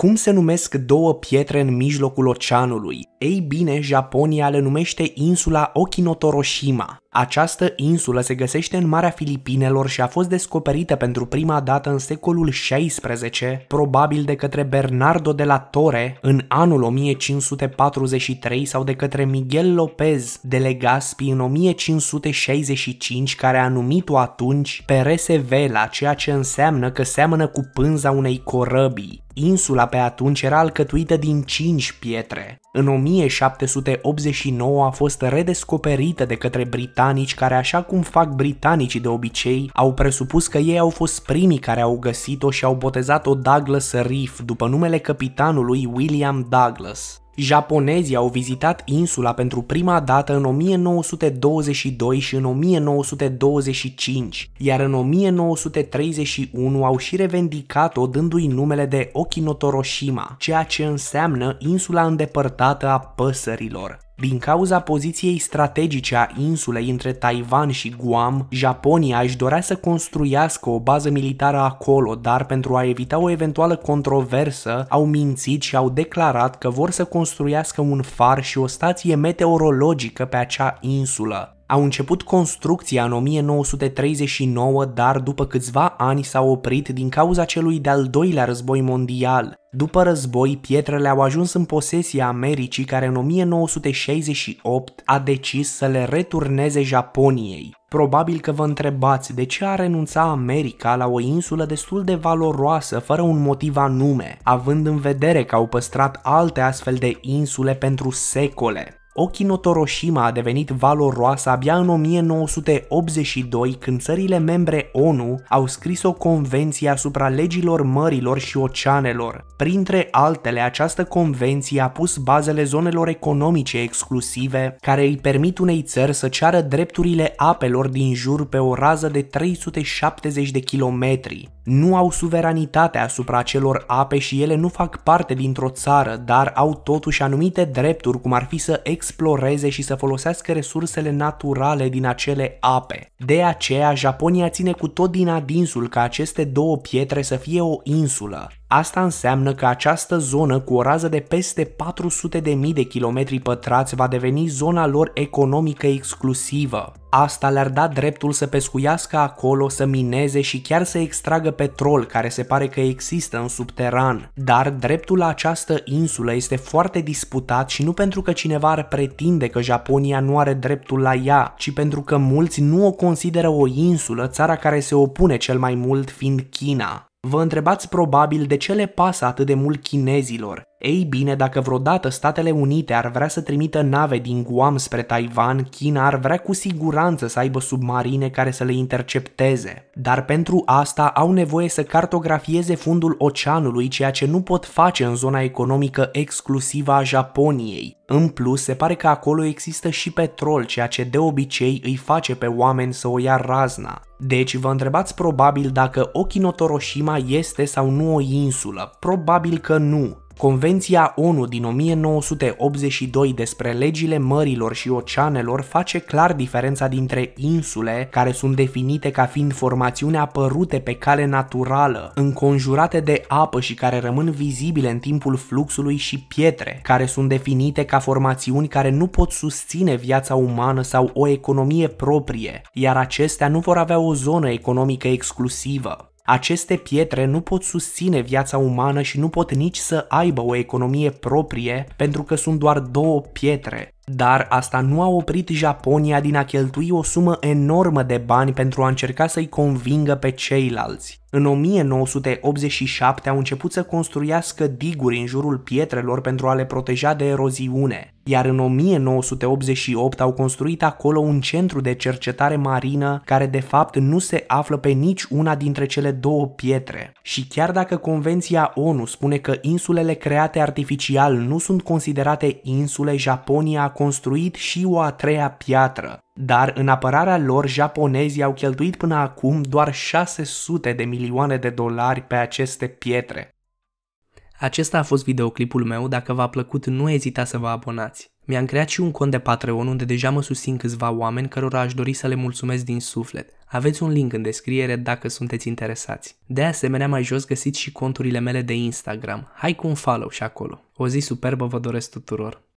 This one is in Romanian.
Cum se numesc două pietre în mijlocul oceanului? Ei bine, Japonia le numește insula Okinotoroshima. Această insulă se găsește în Marea Filipinelor și a fost descoperită pentru prima dată în secolul XVI, probabil de către Bernardo de la Torre în anul 1543 sau de către Miguel Lopez de Legazpi în 1565, care a numit-o atunci Vela, ceea ce înseamnă că seamănă cu pânza unei corăbii. Insula pe atunci era alcătuită din 5 pietre. În 1789 a fost redescoperită de către britanici britanici care, așa cum fac britanicii de obicei, au presupus că ei au fost primii care au găsit-o și au botezat-o Douglas Reef după numele capitanului William Douglas. Japonezii au vizitat insula pentru prima dată în 1922 și în 1925, iar în 1931 au și revendicat-o dându-i numele de Okinotoroshima, ceea ce înseamnă insula îndepărtată a păsărilor. Din cauza poziției strategice a insulei între Taiwan și Guam, Japonia își dorea să construiască o bază militară acolo, dar pentru a evita o eventuală controversă, au mințit și au declarat că vor să construiască un far și o stație meteorologică pe acea insulă. Au început construcția în 1939, dar după câțiva ani s-au oprit din cauza celui de-al doilea război mondial. După război, pietrele au ajuns în posesia Americii, care în 1968 a decis să le returneze Japoniei. Probabil că vă întrebați de ce a renunțat America la o insulă destul de valoroasă fără un motiv anume, având în vedere că au păstrat alte astfel de insule pentru secole. Okinotoroshima, a devenit valoroasă abia în 1982 când țările membre ONU au scris o convenție asupra legilor mărilor și oceanelor. Printre altele, această convenție a pus bazele zonelor economice exclusive care îi permit unei țări să ceară drepturile apelor din jur pe o rază de 370 de kilometri. Nu au suveranitate asupra acelor ape și ele nu fac parte dintr-o țară, dar au totuși anumite drepturi cum ar fi să exploreze și să folosească resursele naturale din acele ape. De aceea, Japonia ține cu tot din adinsul ca aceste două pietre să fie o insulă, Asta înseamnă că această zonă cu o rază de peste 400.000 de kilometri pătrați va deveni zona lor economică exclusivă. Asta le-ar da dreptul să pescuiască acolo, să mineze și chiar să extragă petrol care se pare că există în subteran. Dar dreptul la această insulă este foarte disputat și nu pentru că cineva ar pretinde că Japonia nu are dreptul la ea, ci pentru că mulți nu o consideră o insulă, țara care se opune cel mai mult fiind China. Vă întrebați probabil de ce le pasă atât de mult chinezilor ei bine, dacă vreodată Statele Unite ar vrea să trimită nave din Guam spre Taiwan, China ar vrea cu siguranță să aibă submarine care să le intercepteze. Dar pentru asta au nevoie să cartografieze fundul oceanului, ceea ce nu pot face în zona economică exclusivă a Japoniei. În plus, se pare că acolo există și petrol, ceea ce de obicei îi face pe oameni să o ia razna. Deci vă întrebați probabil dacă Okinotoroshima este sau nu o insulă. Probabil că nu. Convenția ONU din 1982 despre legile mărilor și oceanelor face clar diferența dintre insule, care sunt definite ca fiind formațiuni apărute pe cale naturală, înconjurate de apă și care rămân vizibile în timpul fluxului și pietre, care sunt definite ca formațiuni care nu pot susține viața umană sau o economie proprie, iar acestea nu vor avea o zonă economică exclusivă. Aceste pietre nu pot susține viața umană și nu pot nici să aibă o economie proprie pentru că sunt doar două pietre. Dar asta nu a oprit Japonia din a cheltui o sumă enormă de bani pentru a încerca să-i convingă pe ceilalți. În 1987 au început să construiască diguri în jurul pietrelor pentru a le proteja de eroziune, iar în 1988 au construit acolo un centru de cercetare marină care de fapt nu se află pe nici una dintre cele două pietre. Și chiar dacă Convenția ONU spune că insulele create artificial nu sunt considerate insule, Japonia a construit și o a treia piatră, dar în apărarea lor japonezii au cheltuit până acum doar 600 de milioane de dolari pe aceste pietre. Acesta a fost videoclipul meu, dacă v-a plăcut nu ezita să vă abonați. Mi-am creat și un cont de Patreon unde deja mă susțin câțiva oameni cărora aș dori să le mulțumesc din suflet. Aveți un link în descriere dacă sunteți interesați. De asemenea, mai jos găsiți și conturile mele de Instagram. Hai cu un follow și acolo. O zi superbă vă doresc tuturor!